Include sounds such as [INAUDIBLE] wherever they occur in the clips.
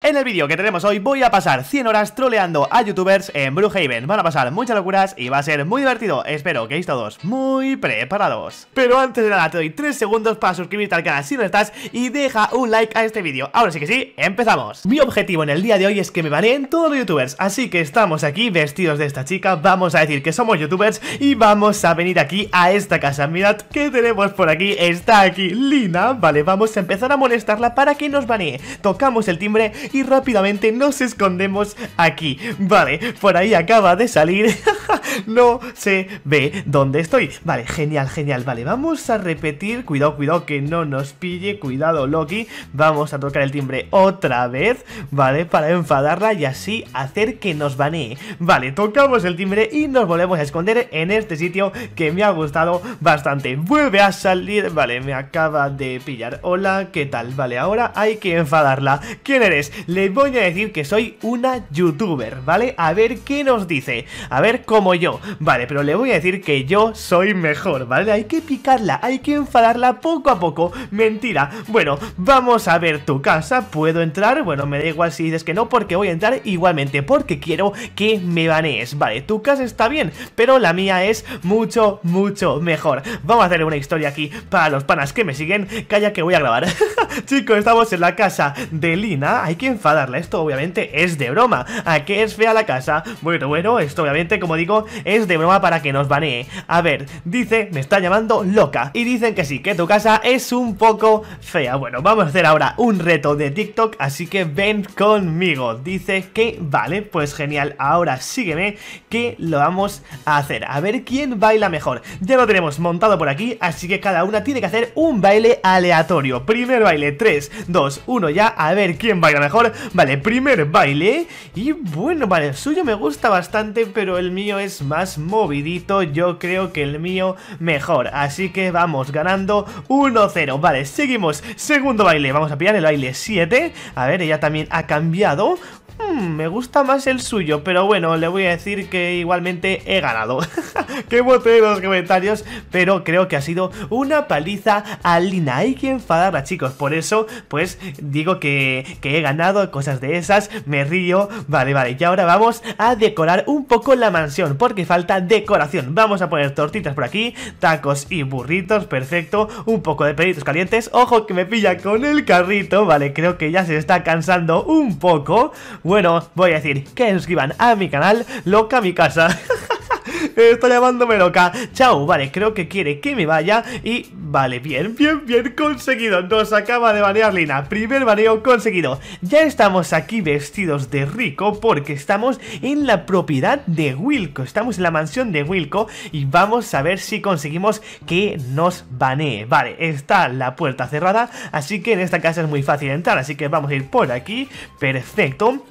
En el vídeo que tenemos hoy voy a pasar 100 horas troleando a youtubers en Brookhaven Van a pasar muchas locuras y va a ser muy divertido Espero que estéis todos muy preparados Pero antes de nada te doy 3 segundos para suscribirte al canal si no estás Y deja un like a este vídeo Ahora sí que sí, ¡empezamos! Mi objetivo en el día de hoy es que me baneen todos los youtubers Así que estamos aquí vestidos de esta chica Vamos a decir que somos youtubers Y vamos a venir aquí a esta casa Mirad que tenemos por aquí Está aquí Lina Vale, vamos a empezar a molestarla para que nos banee Tocamos el timbre y rápidamente nos escondemos aquí. Vale, por ahí acaba de salir. [LAUGHS] no se ve dónde estoy. Vale, genial, genial. Vale, vamos a repetir. Cuidado, cuidado, que no nos pille. Cuidado, Loki. Vamos a tocar el timbre otra vez, ¿vale? Para enfadarla y así hacer que nos banee. Vale, tocamos el timbre y nos volvemos a esconder en este sitio que me ha gustado bastante. Vuelve a salir. Vale, me acaba de pillar. Hola, ¿qué tal? Vale, ahora hay que enfadarla. ¿Quién eres? le voy a decir que soy una youtuber, ¿vale? A ver qué nos dice, a ver cómo yo, vale, pero le voy a decir que yo soy mejor, ¿vale? Hay que picarla, hay que enfadarla poco a poco, mentira. Bueno, vamos a ver tu casa, ¿puedo entrar? Bueno, me da igual si dices que no, porque voy a entrar igualmente, porque quiero que me banees, ¿vale? Tu casa está bien, pero la mía es mucho, mucho mejor. Vamos a hacer una historia aquí para los panas que me siguen, calla que voy a grabar. [LAUGHS] Chicos, estamos en la casa de Lina, hay que enfadarla. Esto obviamente es de broma. ¿A qué es fea la casa? Bueno, bueno, esto obviamente, como digo, es de broma para que nos banee. A ver, dice, me está llamando loca. Y dicen que sí, que tu casa es un poco fea. Bueno, vamos a hacer ahora un reto de TikTok, así que ven conmigo. Dice que vale, pues genial. Ahora sígueme que lo vamos a hacer. A ver quién baila mejor. Ya lo tenemos montado por aquí, así que cada una tiene que hacer un baile aleatorio. Primer baile, 3, 2, 1 ya, a ver quién baila mejor Vale, primer baile. Y bueno, vale, el suyo me gusta bastante, pero el mío es más movidito. Yo creo que el mío mejor. Así que vamos, ganando 1-0. Vale, seguimos. Segundo baile. Vamos a pillar el baile 7. A ver, ella también ha cambiado. Hmm, me gusta más el suyo, pero bueno, le voy a decir que igualmente he ganado. [LAUGHS] ¡Qué bote los comentarios! Pero creo que ha sido una paliza a Lina. Hay que enfadarla, chicos. Por eso, pues, digo que, he ganado, cosas de esas, me río. Vale, vale, y ahora vamos a decorar un poco la mansión, porque falta decoración. Vamos a poner tortitas por aquí, tacos y burritos, perfecto. Un poco de perritos calientes. ¡Ojo que me pilla con el carrito! Vale, creo que ya se está cansando un poco bueno, voy a decir que suscriban a mi canal Loca Mi Casa. [LAUGHS] Está llamándome loca. Chao, vale, creo que quiere que me vaya. Y vale, bien, bien, bien conseguido. Nos acaba de banear Lina. Primer baneo conseguido. Ya estamos aquí vestidos de rico porque estamos en la propiedad de Wilco. Estamos en la mansión de Wilco y vamos a ver si conseguimos que nos banee. Vale, está la puerta cerrada, así que en esta casa es muy fácil entrar. Así que vamos a ir por aquí. Perfecto.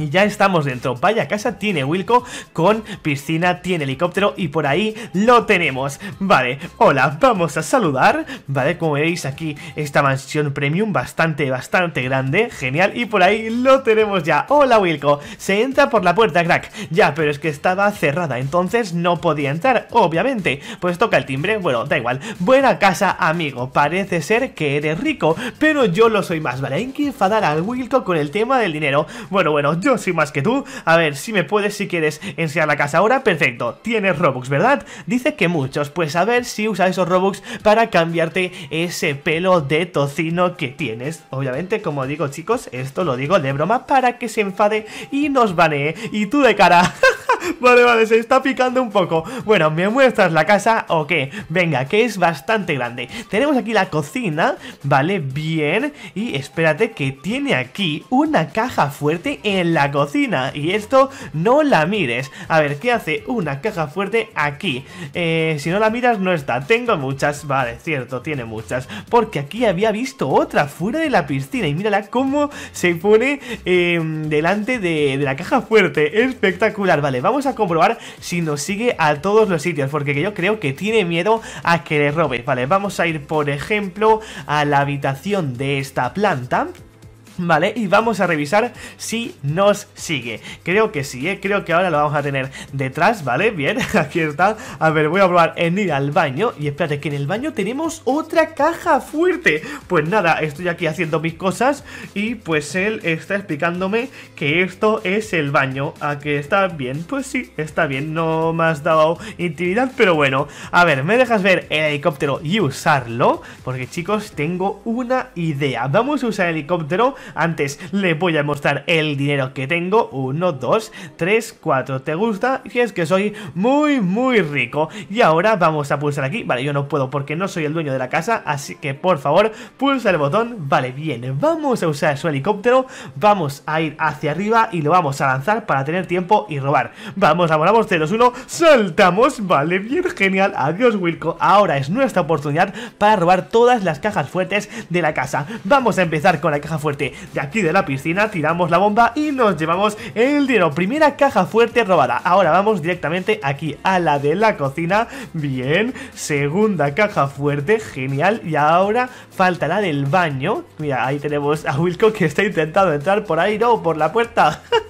Y ya estamos dentro. Vaya casa tiene Wilco con piscina, tiene helicóptero y por ahí lo tenemos. Vale, hola, vamos a saludar. Vale, como veis aquí esta mansión premium bastante, bastante grande. Genial, y por ahí lo tenemos ya. Hola Wilco, se entra por la puerta, crack. Ya, pero es que estaba cerrada, entonces no podía entrar, obviamente. Pues toca el timbre, bueno, da igual. Buena casa, amigo. Parece ser que eres rico, pero yo lo soy más, ¿vale? Hay que enfadar al Wilco con el tema del dinero. Bueno, bueno, yo sí más que tú. A ver, si me puedes, si quieres enseñar la casa ahora, perfecto. Tienes Robux, ¿verdad? Dice que muchos. Pues a ver si usa esos Robux para cambiarte ese pelo de tocino que tienes. Obviamente, como digo, chicos, esto lo digo de broma para que se enfade y nos banee. Y tú de cara... [LAUGHS] [LAUGHS] vale, vale, se está picando un poco Bueno, ¿me muestras la casa o qué? Venga, que es bastante grande Tenemos aquí la cocina, vale, bien Y espérate que tiene aquí una caja fuerte en la cocina Y esto no la mires A ver, ¿qué hace una caja fuerte aquí? Eh, si no la miras no está Tengo muchas, vale, cierto, tiene muchas Porque aquí había visto otra fuera de la piscina Y mírala cómo se pone em, delante de, de la caja fuerte Espectacular, vale, Vamos a comprobar si nos sigue a todos los sitios, porque yo creo que tiene miedo a que le robe. Vale, vamos a ir, por ejemplo, a la habitación de esta planta. ¿Vale? Y vamos a revisar si nos sigue. Creo que sí, ¿eh? creo que ahora lo vamos a tener detrás, ¿vale? Bien, [LAUGHS] aquí está. A ver, voy a probar en ir al baño. Y espérate, que en el baño tenemos otra caja fuerte. Pues nada, estoy aquí haciendo mis cosas y pues él está explicándome que esto es el baño. ¿A que está bien? Pues sí, está bien. No me has dado intimidad, pero bueno. A ver, ¿me dejas ver el helicóptero y usarlo? Porque chicos, tengo una idea. Vamos a usar el helicóptero antes le voy a mostrar el dinero que tengo. Uno, dos, tres, cuatro ¿Te gusta? Y es que soy muy, muy rico. Y ahora vamos a pulsar aquí. Vale, yo no puedo porque no soy el dueño de la casa. Así que, por favor, pulsa el botón. Vale, bien. Vamos a usar su helicóptero. Vamos a ir hacia arriba y lo vamos a lanzar para tener tiempo y robar. Vamos, abonamos 0-1. Saltamos. Vale, bien, genial. Adiós, Wilco. Ahora es nuestra oportunidad para robar todas las cajas fuertes de la casa. Vamos a empezar con la caja fuerte de aquí de la piscina tiramos la bomba y nos llevamos el dinero. Primera caja fuerte robada. Ahora vamos directamente aquí a la de la cocina. Bien. Segunda caja fuerte. Genial. Y ahora falta la del baño. Mira, ahí tenemos a Wilco que está intentando entrar por ahí, no, por la puerta. [LAUGHS]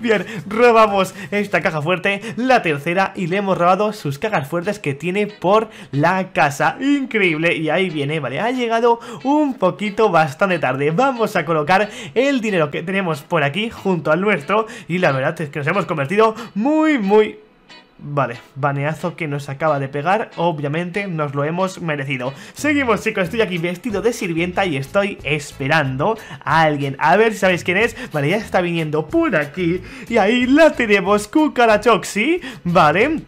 Bien, robamos esta caja fuerte, la tercera, y le hemos robado sus cajas fuertes que tiene por la casa. Increíble, y ahí viene, vale, ha llegado un poquito bastante tarde. Vamos a colocar el dinero que tenemos por aquí junto al nuestro, y la verdad es que nos hemos convertido muy, muy, Vale, baneazo que nos acaba de pegar, obviamente nos lo hemos merecido. Seguimos chicos, estoy aquí vestido de sirvienta y estoy esperando a alguien. A ver si sabéis quién es. Vale, ya está viniendo por aquí. Y ahí la tenemos, Cucarachoxi. Vale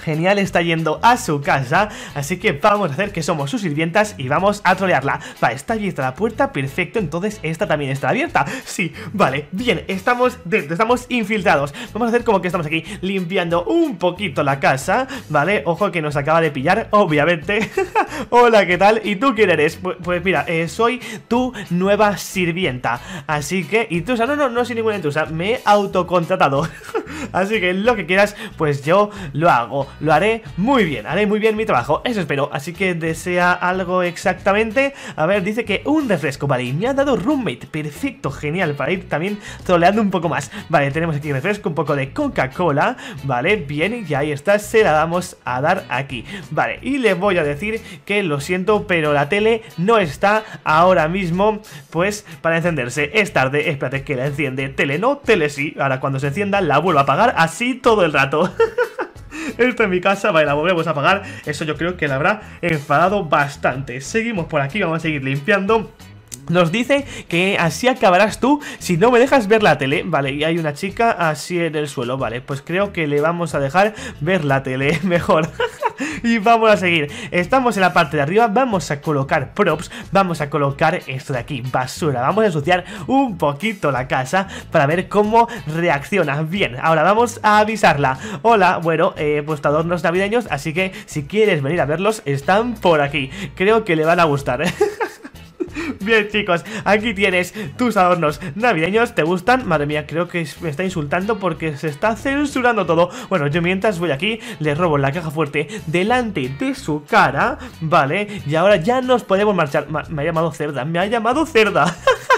genial está yendo a su casa, así que vamos a hacer que somos sus sirvientas y vamos a trolearla. Va, está abierta la puerta, perfecto, entonces esta también está abierta. Sí, vale, bien, estamos dentro, estamos infiltrados. Vamos a hacer como que estamos aquí limpiando un poquito la casa, ¿vale? Ojo que nos acaba de pillar, obviamente. [LAUGHS] Hola, ¿qué tal? ¿Y tú quién eres? Pues, mira, eh, soy tu nueva sirvienta, así que... ¿Y tú? no, no, no soy ninguna intrusa, me he autocontratado. [LAUGHS] Así que lo que quieras, pues yo lo hago. Lo haré muy bien, haré muy bien mi trabajo. Eso espero. Así que desea algo exactamente. A ver, dice que un refresco. Vale, y me ha dado roommate. Perfecto, genial. Para ir también troleando un poco más. Vale, tenemos aquí refresco, un poco de Coca-Cola. Vale, bien, y ahí está. Se la vamos a dar aquí. Vale, y le voy a decir que lo siento, pero la tele no está ahora mismo, pues, para encenderse. Es tarde, espérate que la enciende. Tele no, tele sí. Ahora cuando se encienda la vuelvo Apagar así todo el rato. [LAUGHS] Esto en mi casa, vale, la volvemos a apagar Eso yo creo que la habrá enfadado bastante. Seguimos por aquí, vamos a seguir limpiando. Nos dice que así acabarás tú si no me dejas ver la tele. Vale, y hay una chica así en el suelo. Vale, pues creo que le vamos a dejar ver la tele [LAUGHS] mejor. [LAUGHS] y vamos a seguir. Estamos en la parte de arriba, vamos a colocar props, vamos a colocar esto de aquí, basura. Vamos a ensuciar un poquito la casa para ver cómo reacciona. Bien, ahora vamos a avisarla. Hola, bueno, eh, puesto adornos navideños, así que si quieres venir a verlos, están por aquí. Creo que le van a gustar. [LAUGHS] Bien, chicos, aquí tienes tus adornos navideños. ¿Te gustan? Madre mía, creo que me está insultando porque se está censurando todo. Bueno, yo mientras voy aquí, le robo la caja fuerte delante de su cara, ¿vale? Y ahora ya nos podemos marchar. me ha llamado cerda, me ha llamado cerda. [LAUGHS]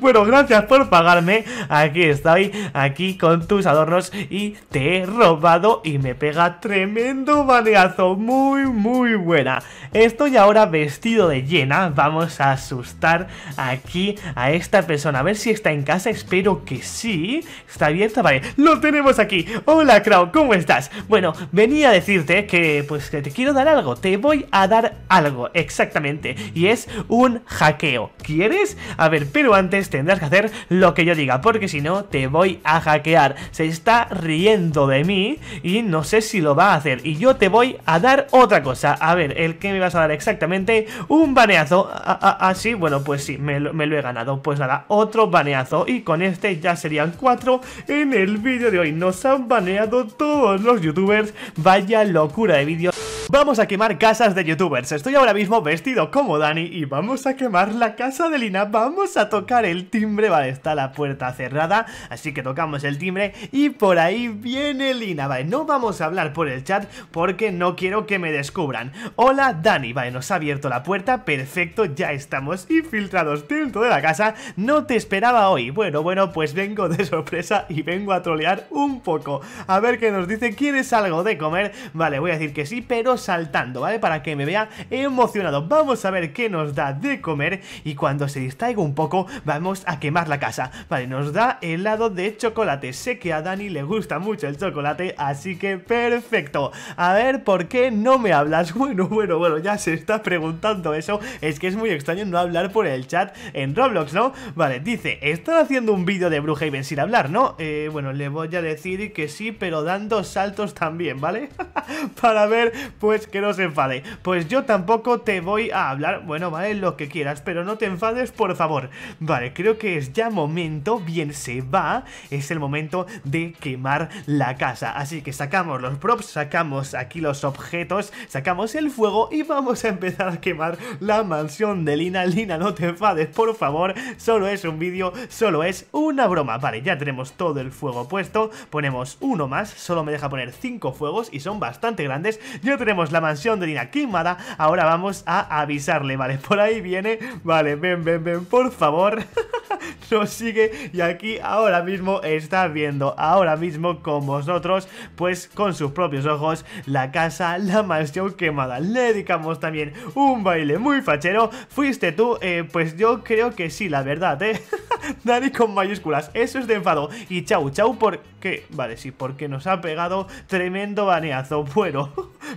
Bueno, gracias por pagarme. Aquí estoy, aquí con tus adornos y te he robado y me pega tremendo baleazo. Muy, muy buena. Estoy ahora vestido de llena. Vamos a asustar aquí a esta persona. A ver si está en casa. Espero que sí. Está abierta. Vale, lo tenemos aquí. Hola, Crow, ¿cómo estás? Bueno, venía a decirte que pues que te quiero dar algo. Te voy a dar algo, exactamente. Y es un hackeo. ¿Quieres? A ver, pero antes tendrás que hacer lo que yo diga, porque si no te voy a hackear. Se está riendo de mí y no sé si lo va a hacer. Y yo te voy a dar otra cosa. A ver, ¿el que me vas a dar exactamente? Un baneazo. Así, ah, ah, ah, bueno, pues sí, me lo, me lo he ganado. Pues nada, otro baneazo. Y con este ya serían cuatro en el vídeo de hoy. Nos han baneado todos los youtubers. Vaya locura de vídeo. Vamos a quemar casas de youtubers. Estoy ahora mismo vestido como Dani y vamos a quemar la casa de Lina. Vamos a tocar el timbre, vale, está la puerta cerrada, así que tocamos el timbre y por ahí viene Lina, vale, no vamos a hablar por el chat porque no quiero que me descubran. Hola Dani, vale, nos ha abierto la puerta, perfecto, ya estamos infiltrados dentro de la casa, no te esperaba hoy, bueno, bueno, pues vengo de sorpresa y vengo a trolear un poco, a ver qué nos dice, ¿quieres algo de comer? Vale, voy a decir que sí, pero saltando, ¿vale? Para que me vea emocionado, vamos a ver qué nos da de comer y cuando se distraiga un poco va vamos a quemar la casa. Vale, nos da helado de chocolate. Sé que a Dani le gusta mucho el chocolate, así que perfecto. A ver, ¿por qué no me hablas? [LAUGHS] Bueno, bueno, bueno, ya se está preguntando eso. Es que es muy extraño no hablar por el chat en Roblox, ¿no? Vale, dice, están haciendo un vídeo de bruja y ven sin hablar, ¿no? Eh, bueno, le voy a decir que sí, pero dando saltos también, ¿vale? [LAUGHS] Para ver, pues, que no se enfade. Pues yo tampoco te voy a hablar, bueno, vale, lo que quieras, pero no te enfades, por favor. Vale, eh, creo que es ya momento, bien se va, es el momento de quemar la casa. Así que sacamos los props, sacamos aquí los objetos, sacamos el fuego y vamos a empezar a quemar la mansión de Lina. Lina, no te enfades, por favor, solo es un vídeo, solo es una broma. Vale, ya tenemos todo el fuego puesto, ponemos uno más, solo me deja poner cinco fuegos y son bastante grandes. Ya tenemos la mansión de Lina quemada, ahora vamos a avisarle, vale, por ahí viene, vale, ven, ven, ven, por favor... [LAUGHS] nos sigue y aquí ahora mismo está viendo, ahora mismo con vosotros, pues con sus propios ojos, la casa, la mansión quemada. Le dedicamos también un baile muy fachero. ¿Fuiste tú? Eh, pues yo creo que sí, la verdad, ¿eh? [LAUGHS] Dani con mayúsculas, eso es de enfado. Y chau, chau, porque... Vale, sí, porque nos ha pegado tremendo baneazo. [LAUGHS] Bueno,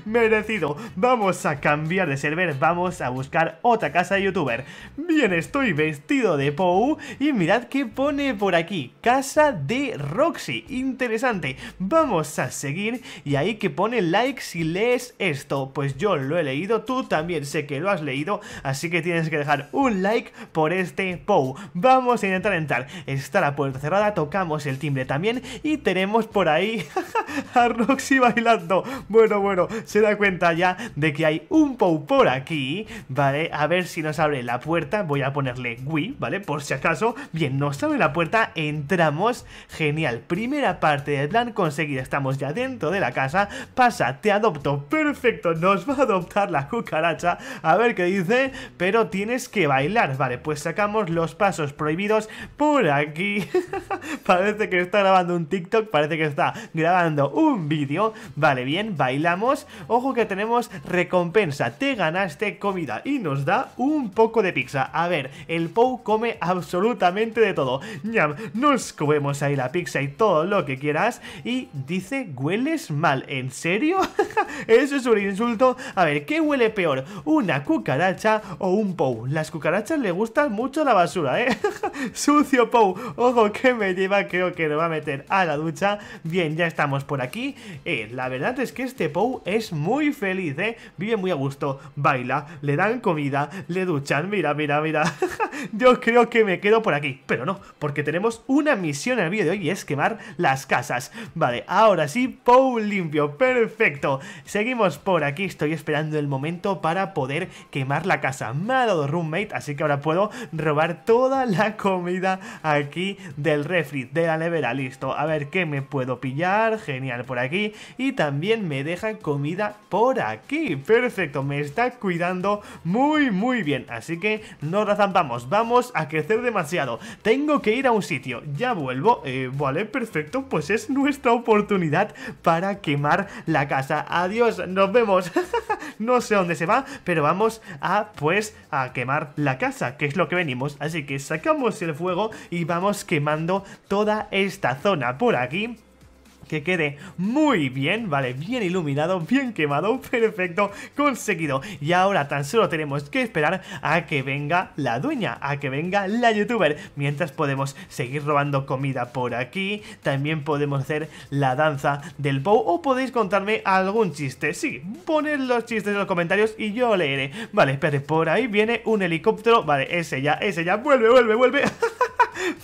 merecido. Vamos a cambiar de server, vamos a buscar otra casa de youtuber. Bien, estoy vestido de po y mirad que pone por aquí, casa de Roxy. Interesante. Vamos a seguir y ahí que pone like si lees esto. Pues yo lo he leído, tú también sé que lo has leído, así que tienes que dejar un like por este Pou, Vamos a intentar entrar. Está la puerta cerrada, tocamos el timbre también y tenemos por ahí [LAUGHS] a Roxy bailando. Bueno, bueno, se da cuenta ya de que hay un Pou por aquí, ¿vale? A ver si nos abre la puerta. Voy a ponerle Wii, ¿vale? Por si acaso. Bien, nos abre la puerta, entramos. Genial, primera parte del plan conseguida. Estamos ya dentro de la casa. Pasa, te adopto. Perfecto, nos va a adoptar la cucaracha. A ver qué dice, pero tienes que bailar. Vale, pues sacamos los pasos prohibidos por aquí. [LAUGHS] parece que está grabando un TikTok, parece que está grabando un vídeo. Vale, bien, bailamos. Ojo que tenemos recompensa. Te ganaste comida y nos da un poco de pizza. A ver, el Pou come absolutamente de todo. Ñam, nos comemos ahí la pizza y todo lo que quieras. Y dice, hueles mal. ¿En serio? [LAUGHS] Eso es un insulto. A ver, ¿qué huele peor? ¿Una cucaracha o un pou? Las cucarachas le gustan mucho la basura, ¿eh? [LAUGHS] Sucio pou. Ojo que me lleva, creo que lo va a meter a la ducha. Bien, ya estamos por aquí. Eh, la verdad es que este pou es muy feliz, ¿eh? Vive muy a gusto, baila, le dan comida, le duchan. Mira, mira, mira. [LAUGHS] Yo creo que me quedo por aquí. Pero no, porque tenemos una misión en el vídeo de hoy y es quemar las casas. Vale, ahora sí, Pou limpio, perfecto. Seguimos por aquí, estoy esperando el momento para poder quemar la casa. Me roommate, así que ahora puedo robar toda la comida aquí del refri, de la nevera. Listo, a ver qué me puedo pillar. Genial, por aquí. Y también me deja comida por aquí. Perfecto, me está cuidando muy, muy bien. Así que no razampamos, vamos a que demasiado. Tengo que ir a un sitio. Ya vuelvo. Eh, vale, perfecto. Pues es nuestra oportunidad para quemar la casa. Adiós, nos vemos. [LAUGHS] no sé dónde se va, pero vamos a, pues, a quemar la casa, que es lo que venimos. Así que sacamos el fuego y vamos quemando toda esta zona por aquí que quede muy bien, ¿vale? Bien iluminado, bien quemado, [LAUGHS] perfecto, conseguido. Y ahora tan solo tenemos que esperar a que venga la dueña, a que venga la youtuber. Mientras podemos seguir robando comida por aquí, también podemos hacer la danza del bow o podéis contarme algún chiste. Sí, poned los chistes en los comentarios y yo leeré. Vale, espere, por ahí viene un helicóptero. Vale, ese ya, ese ya, vuelve, vuelve, vuelve. [LAUGHS]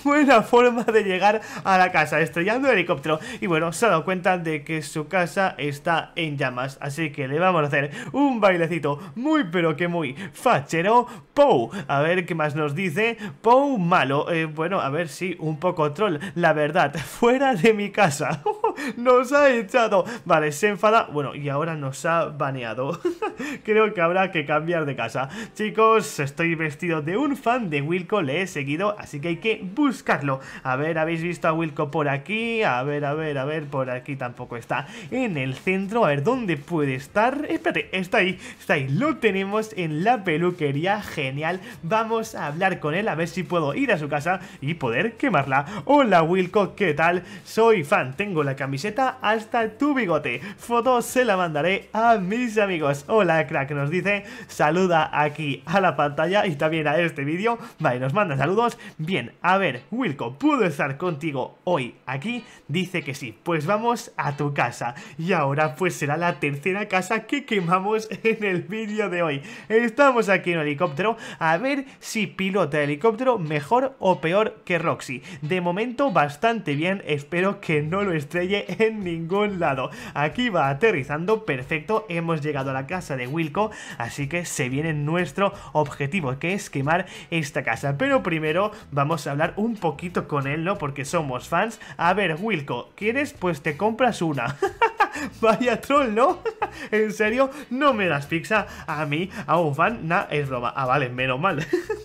buena forma de llegar a la casa, estrellando el helicóptero. Y bueno, se ha dado cuenta de que su casa está en llamas, así que le vamos a hacer un bailecito muy pero que muy fachero. Pou, a ver qué más nos dice. Pou malo, eh, bueno, a ver si un poco troll, la verdad, [LAUGHS] fuera de mi casa. [LAUGHS] nos ha echado. Vale, se enfada, bueno, y ahora nos ha baneado. [LAUGHS] Creo que habrá que cambiar de casa. Chicos, estoy vestido de un fan de Wilco, le he seguido, así que hay que buscarlo. A ver, habéis visto a Wilco por aquí. A ver, a ver, a ver, por aquí tampoco está. En el centro, a ver, ¿dónde puede estar? Espérate, está ahí, está ahí. Lo tenemos en la peluquería. Genial. Vamos a hablar con él, a ver si puedo ir a su casa y poder quemarla. Hola, Wilco, ¿qué tal? Soy fan, tengo la camiseta hasta tu bigote. Foto se la mandaré a mis amigos. Hola, crack, nos dice. Saluda aquí a la pantalla y también a este vídeo. Vale, nos manda saludos. Bien, a ver, Wilco, ¿puedo estar contigo hoy aquí? Dice que sí, pues vamos a tu casa. Y ahora pues será la tercera casa que quemamos [LAUGHS] en el vídeo de hoy. Estamos aquí en un helicóptero a ver si pilota el helicóptero mejor o peor que Roxy. De momento bastante bien, espero que no lo estrelle [LAUGHS] en ningún lado. Aquí va aterrizando, perfecto, hemos llegado a la casa de Wilco, así que se viene nuestro objetivo, que es quemar esta casa. Pero primero vamos a hablar un un poquito con él, ¿no? Porque somos fans. A ver, Wilco, ¿quieres? Pues te compras una. [LAUGHS] Vaya troll, ¿no? [LAUGHS] ¿En serio? ¿No me das pizza a mí, a un fan? na, es roba, Ah, vale, menos mal. [LAUGHS]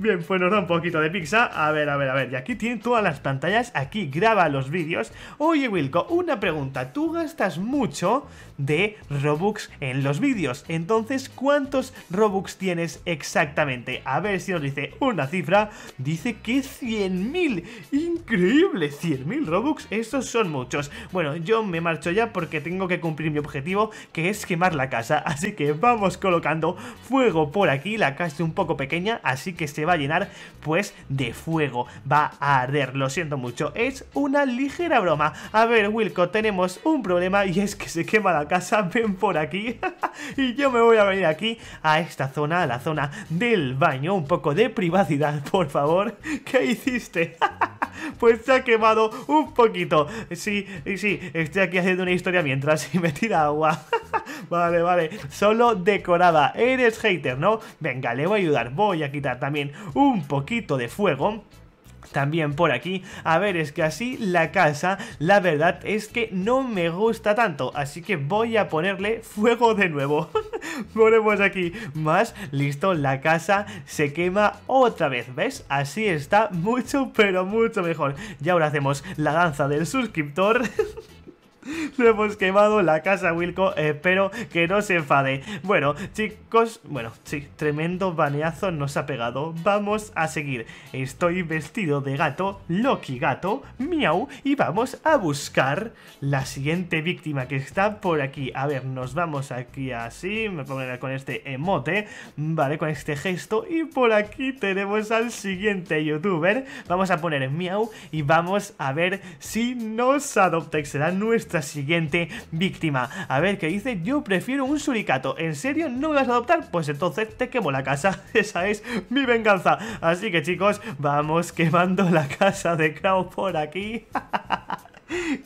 Bien, pues nos da un poquito de pizza. A ver, a ver, a ver. Y aquí tienen todas las pantallas. Aquí graba los vídeos. Oye, Wilco, una pregunta. Tú gastas mucho de Robux en los vídeos. Entonces, ¿cuántos Robux tienes exactamente? A ver si nos dice una cifra. Dice que 100.000. Increíble. 100.000 Robux. Estos son muchos. Bueno, yo me marcho ya porque tengo que cumplir mi objetivo, que es quemar la casa. Así que vamos colocando fuego por aquí. La casa es un poco pequeña, así que se va a llenar pues de fuego, va a arder, lo siento mucho, es una ligera broma. A ver, Wilco, tenemos un problema y es que se quema la casa, [LAUGHS] ven por aquí [LAUGHS] y yo me voy a venir aquí a esta zona, a la zona del baño, un poco de privacidad, por favor. [LAUGHS] ¿Qué hiciste? [LAUGHS] pues se ha quemado un poquito. Sí, sí, estoy aquí haciendo una historia mientras [LAUGHS] y me tira agua. [LAUGHS] vale, vale, solo decorada. Eres hater, ¿no? Venga, le voy a ayudar. Voy a quitar también un poquito de fuego también por aquí. A ver, es que así la casa, la verdad es que no me gusta tanto, así que voy a ponerle fuego de nuevo. [LAUGHS] Ponemos aquí más, listo, la casa se quema otra vez, ¿ves? Así está mucho, pero mucho mejor. Y ahora hacemos la danza del suscriptor. [LAUGHS] Le [LAUGHS] hemos quemado la casa, Wilco. Espero que no se enfade. Bueno, chicos, bueno, sí, tremendo baneazo nos ha pegado. Vamos a seguir. Estoy vestido de gato, Loki gato, miau, y vamos a buscar la siguiente víctima que está por aquí. A ver, nos vamos aquí así, me pongo con este emote, vale, con este gesto, y por aquí tenemos al siguiente youtuber. Vamos a poner miau y vamos a ver si nos adopta, será nuestra siguiente víctima. A ver, qué dice, yo prefiero un suricato. ¿En serio no me vas a adoptar? Pues entonces te quemo la casa. [LAUGHS] Esa es mi venganza. Así que chicos, vamos quemando la casa de Crow por aquí. [LAUGHS]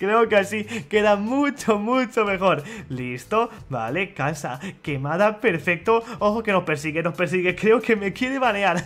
Creo que así queda mucho, mucho mejor. Listo, vale, casa quemada, perfecto. Ojo que nos persigue, nos persigue. Creo que me quiere banear.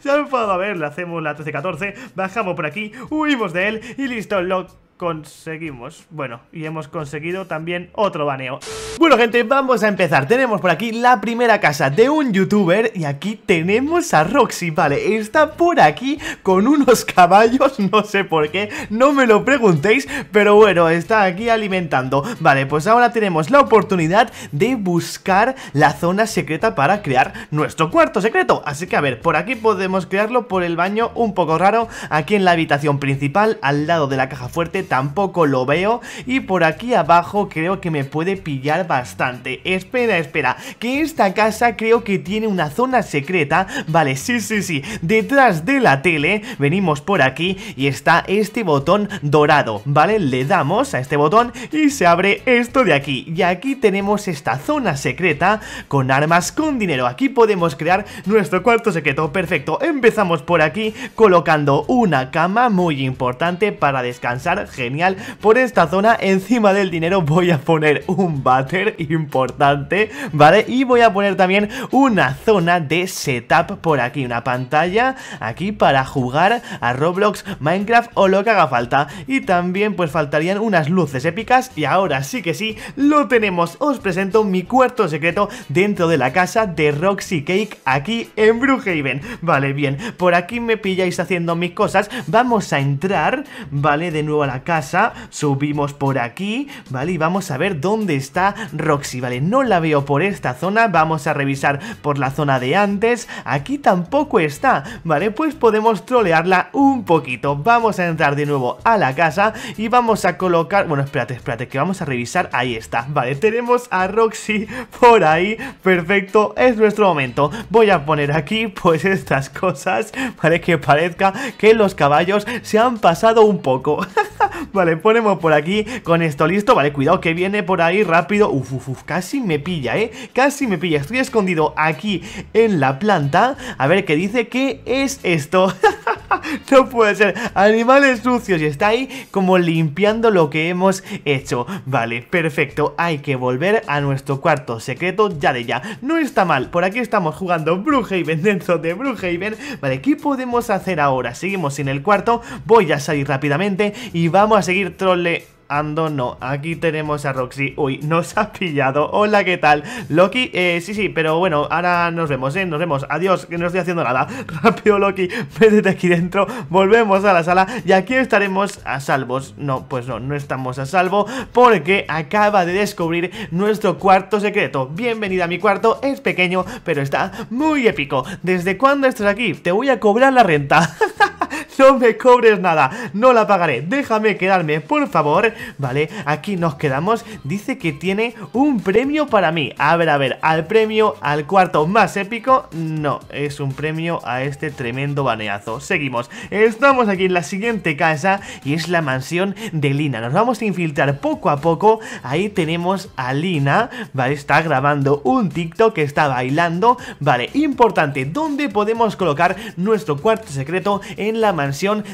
Se ha enfadado. A ver, le hacemos la 13-14. Bajamos por aquí, huimos de él y listo, lo conseguimos. Bueno, y hemos conseguido también otro baneo. Bueno, gente, vamos a empezar. Tenemos por aquí la primera casa de un youtuber y aquí tenemos a Roxy, vale. Está por aquí con unos caballos, [LAUGHS] no sé por qué, no me lo preguntéis, pero bueno, está aquí alimentando. Vale, pues ahora tenemos la oportunidad de buscar la zona secreta para crear nuestro cuarto secreto. Así que a ver, por aquí podemos crearlo por el baño un poco raro, aquí en la habitación principal, al lado de la caja fuerte tampoco lo veo y por aquí abajo creo que me puede pillar bastante. Espera, espera, que esta casa creo que tiene una zona secreta. Vale, sí, sí, sí, detrás de la tele venimos por aquí y está este botón dorado, ¿vale? Le damos a este botón y se abre esto de aquí. Y aquí tenemos esta zona secreta con armas con dinero. Aquí podemos crear nuestro cuarto secreto. Perfecto, empezamos por aquí colocando una cama muy importante para descansar genial Por esta zona, encima del dinero voy a poner un Butter importante, ¿vale? Y voy a poner también una zona de setup por aquí, una pantalla aquí para jugar a Roblox, Minecraft o lo que haga falta Y también pues faltarían unas luces épicas y ahora sí que sí, lo tenemos Os presento mi cuarto secreto dentro de la casa de Roxy Cake aquí en Bruhaven Vale, bien, por aquí me pilláis haciendo mis cosas, vamos a entrar, ¿vale? De nuevo a la casa, subimos por aquí, ¿vale? Y vamos a ver dónde está Roxy, ¿vale? No la veo por esta zona, vamos a revisar por la zona de antes, aquí tampoco está, ¿vale? Pues podemos trolearla un poquito, vamos a entrar de nuevo a la casa y vamos a colocar, bueno, espérate, espérate, que vamos a revisar, ahí está, ¿vale? Tenemos a Roxy por ahí, perfecto, es nuestro momento, voy a poner aquí pues estas cosas, ¿vale? Que parezca que los caballos se han pasado un poco, [LAUGHS] [LAUGHS] Vale, ponemos por aquí con esto listo Vale, cuidado que viene por ahí rápido Uf, uf, uf, casi me pilla, eh Casi me pilla, estoy escondido aquí en la planta A ver qué dice, ¿qué es esto? [LAUGHS] [LAUGHS] no puede ser. Animales sucios y está ahí como limpiando lo que hemos hecho. Vale, perfecto. Hay que volver a nuestro cuarto secreto ya de ya. No está mal. Por aquí estamos jugando y [LAUGHS] dentro de ven. Vale, ¿qué podemos hacer ahora? Seguimos en el cuarto. Voy a salir rápidamente y vamos a seguir trole... Ando no, aquí tenemos a Roxy Uy, nos ha pillado, hola, ¿qué tal? Loki, eh, sí, sí, pero bueno, ahora nos vemos, eh, nos vemos, adiós, que no estoy haciendo nada [LAUGHS] Rápido Loki, métete aquí dentro, volvemos a la sala y aquí estaremos a salvos No, pues no, no estamos a salvo porque acaba de descubrir nuestro cuarto secreto Bienvenida a mi cuarto, es pequeño, pero está muy épico ¿Desde cuándo estás aquí? Te voy a cobrar la renta [LAUGHS] [LAUGHS] no me cobres nada, no la pagaré, déjame quedarme, por favor, vale, aquí nos quedamos, dice que tiene un premio para mí, a ver, a ver, al premio, al cuarto más épico, no, es un premio a este tremendo baneazo, seguimos, estamos aquí en la siguiente casa y es la mansión de Lina, nos vamos a infiltrar poco a poco, ahí tenemos a Lina, vale, está grabando un TikTok, que está bailando, vale, importante, ¿dónde podemos colocar nuestro cuarto secreto en la mansión?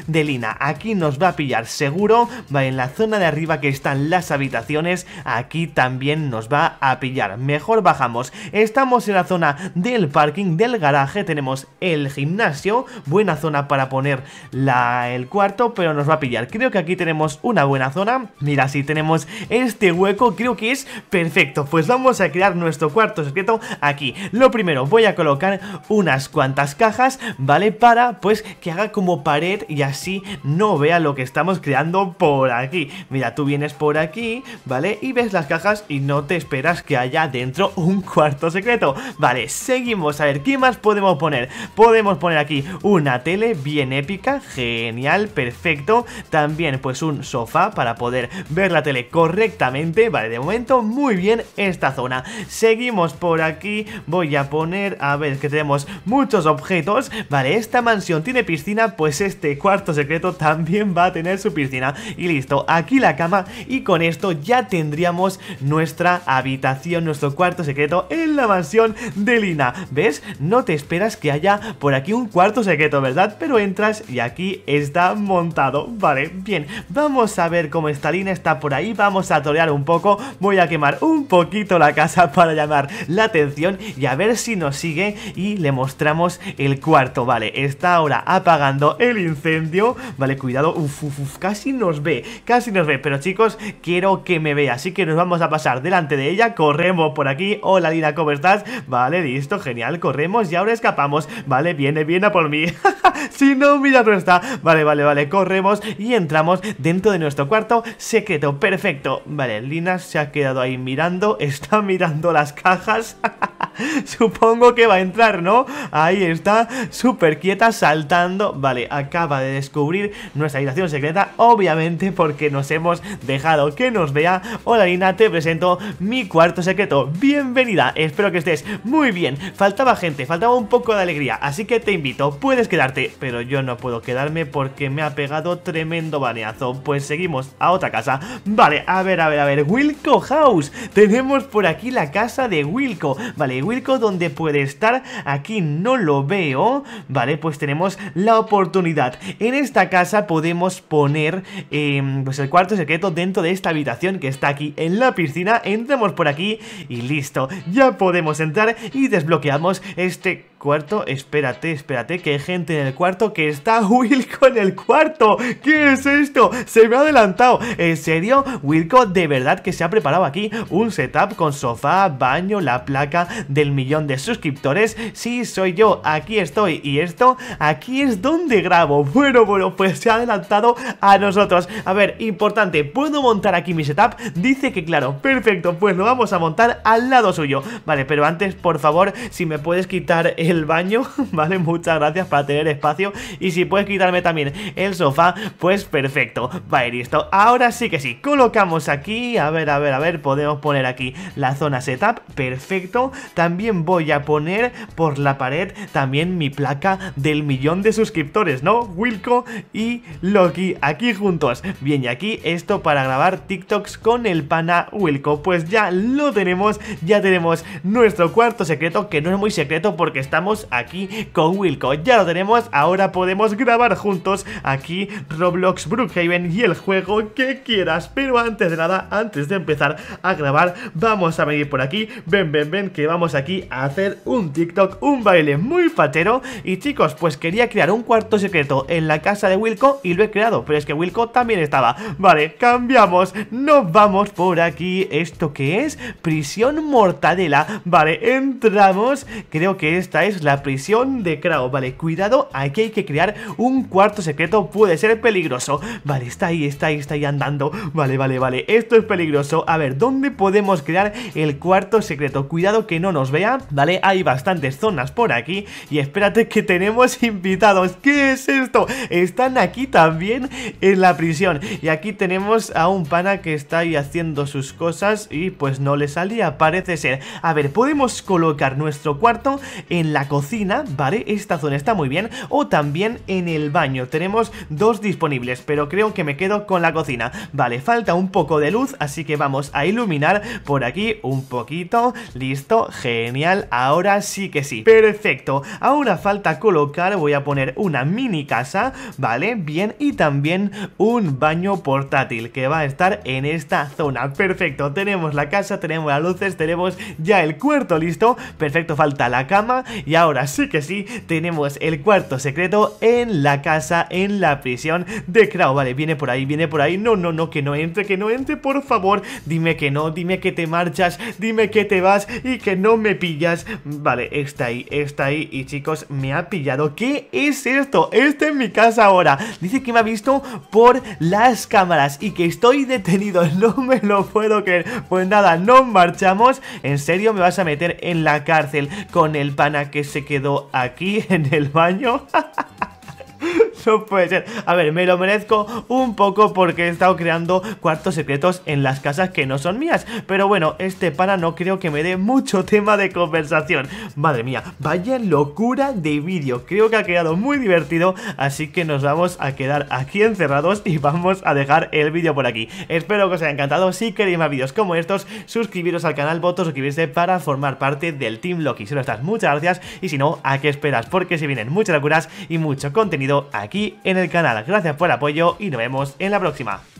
de Lina. Aquí nos va a pillar seguro, va en la zona de arriba que están las habitaciones, aquí también nos va a pillar. Mejor bajamos, estamos en la zona del parking, del garaje, tenemos el gimnasio, buena zona para poner la, el cuarto, pero nos va a pillar. Creo que aquí tenemos una buena zona, mira si tenemos este hueco, creo que es perfecto. Pues vamos a crear nuestro cuarto secreto aquí. Lo primero, voy a colocar unas cuantas cajas, ¿vale? Para pues que haga como pared y así no vea lo que estamos creando por aquí. Mira, tú vienes por aquí, ¿vale? Y ves las cajas y no te esperas que haya dentro un cuarto secreto. Vale, seguimos. A ver, ¿qué más podemos poner? Podemos poner aquí una tele bien épica, genial, perfecto. También pues un sofá para poder ver la tele correctamente. Vale, de momento muy bien esta zona. Seguimos por aquí. Voy a poner, a ver, que tenemos muchos objetos. Vale, esta mansión tiene piscina, pues este cuarto secreto también va a tener su piscina. Y listo, aquí la cama y con esto ya tendríamos nuestra habitación, nuestro cuarto secreto en la mansión de Lina. ¿Ves? No te esperas que haya por aquí un cuarto secreto, ¿verdad? Pero entras y aquí está montado. Vale, bien, vamos a ver cómo está Lina, está por ahí, vamos a torear un poco, voy a quemar un poquito la casa [LAUGHS] para llamar la atención y a ver si nos sigue y le mostramos el cuarto. Vale, está ahora apagando el incendio Vale, cuidado, uf, uf, casi nos ve Casi nos ve, pero chicos, quiero que me vea Así que nos vamos a pasar delante de ella Corremos por aquí, hola Lina, ¿cómo estás? Vale, listo, genial, corremos Y ahora escapamos, vale, viene, viene a por mí [LAUGHS] Si no, mira, no está Vale, vale, vale, corremos y entramos Dentro de nuestro cuarto secreto Perfecto, vale, Lina se ha quedado ahí mirando [LAUGHS] Está mirando las cajas [LAUGHS] [LAUGHS] Supongo que va a entrar, ¿no? Ahí está, súper quieta, saltando Vale, acaba de descubrir nuestra habitación secreta Obviamente porque nos hemos dejado que nos vea Hola Lina, te presento mi cuarto secreto Bienvenida, espero que estés muy bien Faltaba gente, faltaba un poco de alegría Así que te invito, puedes quedarte Pero yo no puedo quedarme porque me ha pegado tremendo baneazo Pues seguimos a otra casa Vale, a ver, a ver, a ver Wilco House Tenemos por aquí la casa de Wilco Vale, Wilco, donde puede estar, aquí no lo veo, vale, pues tenemos la oportunidad. En esta casa podemos poner em, pues el cuarto secreto dentro de esta habitación que está aquí en la piscina, entramos por aquí y listo, ya podemos entrar y desbloqueamos este Cuarto, espérate, espérate, que hay gente en el cuarto que está [LAUGHS] Wilco en el cuarto. ¿Qué es esto? Se me ha adelantado. ¿En serio? Wilco de verdad que se ha preparado aquí un setup con sofá, baño, la placa del millón de suscriptores. Sí, soy yo, aquí estoy. Y esto, aquí es donde grabo. Bueno, bueno, pues se ha adelantado a nosotros. A ver, importante, ¿puedo montar aquí mi setup? Dice que claro, perfecto, pues lo vamos a montar al lado suyo. Vale, pero antes, por favor, si me puedes quitar el el baño, [LAUGHS] ¿vale? Muchas gracias para tener espacio y si puedes quitarme también el sofá, pues perfecto, va a ir listo. Ahora sí que sí, colocamos aquí, a ver, a ver, a ver, podemos poner aquí la zona setup, perfecto. También voy a poner por la pared también mi placa del millón de suscriptores, ¿no? Wilco y Loki aquí juntos. Bien, y aquí esto para grabar TikToks con el pana Wilco. Pues ya lo tenemos, ya tenemos nuestro cuarto secreto, que no es muy secreto porque estamos aquí con Wilco. Ya lo tenemos, ahora podemos grabar juntos aquí Roblox Brookhaven y el juego que quieras. Pero antes de nada, antes de empezar a grabar, vamos a venir por aquí. Ven, ven, ven, que vamos aquí a hacer un TikTok, un baile muy patero. Y chicos, pues quería crear un cuarto secreto en la casa de Wilco y lo he creado. Pero es que Wilco también estaba. Vale, cambiamos. Nos vamos por aquí. ¿Esto que es? Prisión mortadela. Vale, entramos. Creo que esta es la prisión de Krao, vale, cuidado, aquí hay que crear un cuarto secreto, puede ser peligroso Vale, está ahí, está ahí, está ahí andando Vale, vale, vale, esto es peligroso A ver, ¿dónde podemos crear el cuarto secreto? Cuidado que no nos vea, vale, hay bastantes zonas por aquí Y espérate que tenemos [LAUGHS] invitados, ¿qué es esto? Están aquí también en la prisión Y aquí tenemos a un pana que está ahí haciendo sus cosas y pues no le salía, parece ser A ver, podemos colocar nuestro cuarto en la la cocina, ¿vale? Esta zona está muy bien. O también en el baño. Tenemos dos disponibles, pero creo que me quedo con la cocina. Vale, falta un poco de luz, así que vamos a iluminar por aquí un poquito. Listo, genial. Ahora sí que sí. Perfecto. Ahora falta colocar, voy a poner una mini casa, ¿vale? Bien, y también un baño portátil que va a estar en esta zona. Perfecto, tenemos la casa, tenemos las luces, tenemos ya el cuarto listo. Perfecto, falta la cama y ahora sí que sí, tenemos el cuarto secreto en la casa, en la prisión de Krau. Vale, viene por ahí, viene por ahí. No, no, no, que no entre, que no entre, por favor. Dime que no, dime que te marchas, dime que te vas y que no me pillas. Vale, está ahí, está ahí. Y chicos, me ha pillado. ¿Qué es esto? Este en mi casa ahora. Dice que me ha visto por las cámaras y que estoy detenido. [LAUGHS] No me lo puedo creer. Pues nada, no marchamos. En serio, me vas a meter en la cárcel con el pana que se quedó aquí en el baño. [LAUGHS] puede ser. A ver, me lo merezco un poco porque he estado creando cuartos secretos en las casas que no son mías. Pero bueno, este pana no creo que me dé mucho tema de conversación. Madre mía, vaya locura de vídeo. Creo que ha quedado muy divertido, así que nos vamos a quedar aquí encerrados y vamos a dejar el vídeo por aquí. Espero que os haya encantado. Si queréis más vídeos como estos, suscribiros al canal, votos, suscribirse para formar parte del Team Loki. Si no estás, muchas gracias. Y si no, ¿a qué esperas? Porque si vienen muchas locuras y mucho contenido aquí en el canal. Gracias por el apoyo y nos vemos en la próxima.